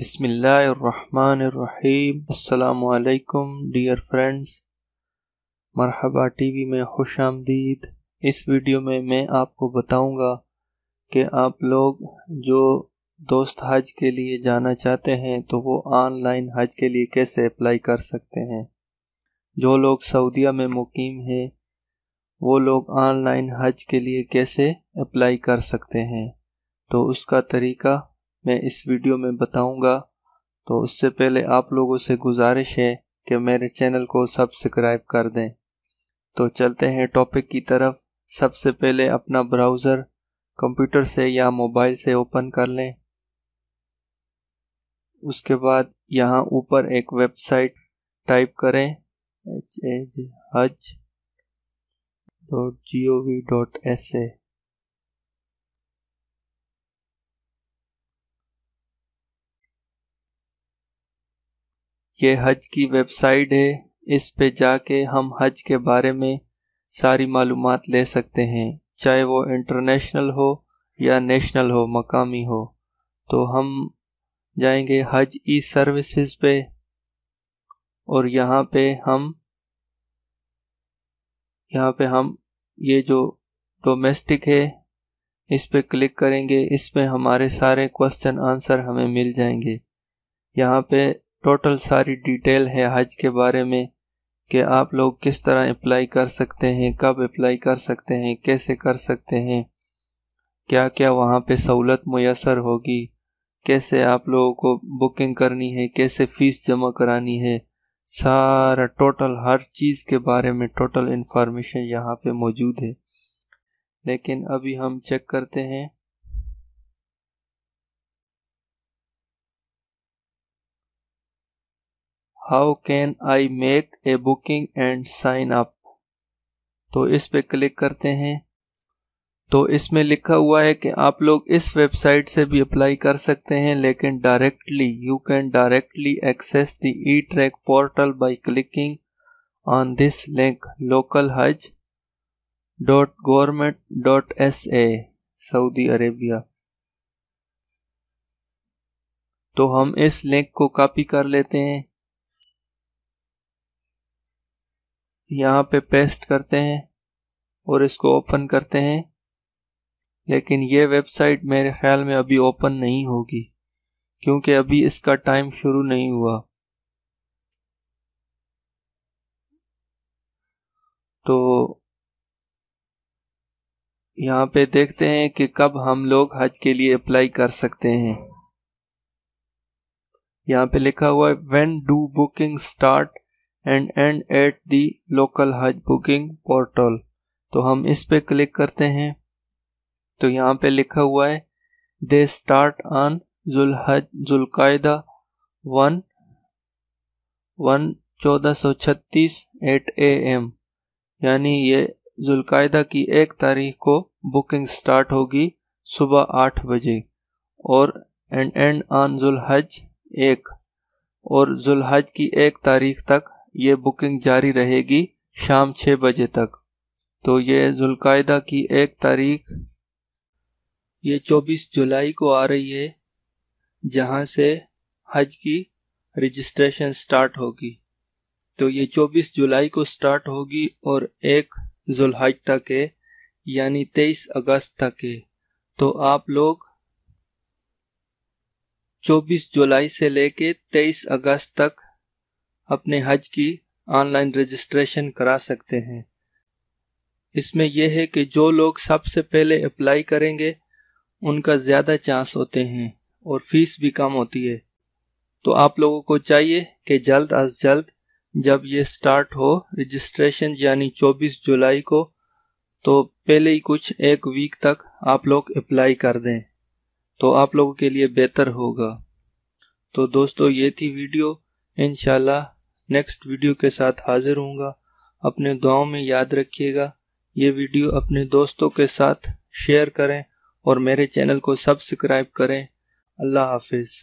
बसमिलीम अलैक्म dear friends मरहबा TV में खुश आमदीद इस वीडियो में मैं आपको बताऊंगा कि आप लोग जो दोस्त हज के लिए जाना चाहते हैं तो वो ऑनलाइन हज के लिए कैसे अप्लाई कर सकते हैं जो लोग सऊदीया में मुकीम हैं वो लोग ऑनलाइन हज के लिए कैसे अप्लाई कर सकते हैं तो उसका तरीका मैं इस वीडियो में बताऊंगा तो उससे पहले आप लोगों से गुजारिश है कि मेरे चैनल को सब्सक्राइब कर दें तो चलते हैं टॉपिक की तरफ सबसे पहले अपना ब्राउज़र कंप्यूटर से या मोबाइल से ओपन कर लें उसके बाद यहाँ ऊपर एक वेबसाइट टाइप करें एच एज हज dot G O V dot S A ये हज की वेबसाइट है इस पे जाके हम हज के बारे में सारी मालूम ले सकते हैं चाहे वो इंटरनेशनल हो या नेशनल हो मकामी हो तो हम जाएंगे हज ई सर्विसेज पे और यहाँ पे हम यहाँ पे हम ये जो डोमेस्टिक है इस पे क्लिक करेंगे इसमें हमारे सारे क्वेश्चन आंसर हमें मिल जाएंगे यहाँ पे टोटल सारी डिटेल है हज के बारे में कि आप लोग किस तरह अप्लाई कर सकते हैं कब अप्लाई कर सकते हैं कैसे कर सकते हैं क्या क्या वहाँ पे सहूलत मैसर होगी कैसे आप लोगों को बुकिंग करनी है कैसे फ़ीस जमा करानी है सारा टोटल हर चीज़ के बारे में टोटल इन्फॉर्मेशन यहाँ पे मौजूद है लेकिन अभी हम चेक करते हैं how can I make a booking and sign up तो इस पे क्लिक करते हैं तो इसमें लिखा हुआ है कि आप लोग इस वेबसाइट से भी अप्लाई कर सकते हैं लेकिन directly you can directly access the E track portal by clicking on this link local हज dot government dot S A Saudi Arabia तो हम इस लिंक को कॉपी कर लेते हैं यहाँ पे पेस्ट करते हैं और इसको ओपन करते हैं लेकिन ये वेबसाइट मेरे ख्याल में अभी ओपन नहीं होगी क्योंकि अभी इसका टाइम शुरू नहीं हुआ तो यहाँ पे देखते हैं कि कब हम लोग हज के लिए अप्लाई कर सकते हैं यहाँ पे लिखा हुआ है when do booking start and and at the local हज बुकिंग पोर्टल तो हम इस पे क्लिक करते हैं तो यहाँ पे लिखा हुआ है दे स्टार्ट ऑन हज जुलकायदा वन वन चौदह सौ छत्तीस एट ए एम यानी ये जुलकायदा की एक तारीख को बुकिंग स्टार्ट होगी सुबह आठ बजे और एंड एंड ऑन हज एक और हज की एक तारीख तक ये बुकिंग जारी रहेगी शाम छः बजे तक तो ये जुल्कायदा की एक तारीख ये 24 जुलाई को आ रही है जहाँ से हज की रजिस्ट्रेशन स्टार्ट होगी तो ये 24 जुलाई को स्टार्ट होगी और एक जुल्हज तक है यानी 23 अगस्त तक है तो आप लोग 24 जुलाई से लेके 23 अगस्त तक अपने हज की ऑनलाइन रजिस्ट्रेशन करा सकते हैं इसमें यह है कि जो लोग सबसे पहले अप्लाई करेंगे उनका ज़्यादा चांस होते हैं और फीस भी कम होती है तो आप लोगों को चाहिए कि जल्द अज जल्द जब ये स्टार्ट हो रजिस्ट्रेशन यानी 24 जुलाई को तो पहले ही कुछ एक वीक तक आप लोग अप्लाई कर दें तो आप लोगों के लिए बेहतर होगा तो दोस्तों ये थी वीडियो इनशाला नेक्स्ट वीडियो के साथ हाजिर होऊंगा अपने दुआओं में याद रखिएगा ये वीडियो अपने दोस्तों के साथ शेयर करें और मेरे चैनल को सब्सक्राइब करें अल्लाह हाफिज़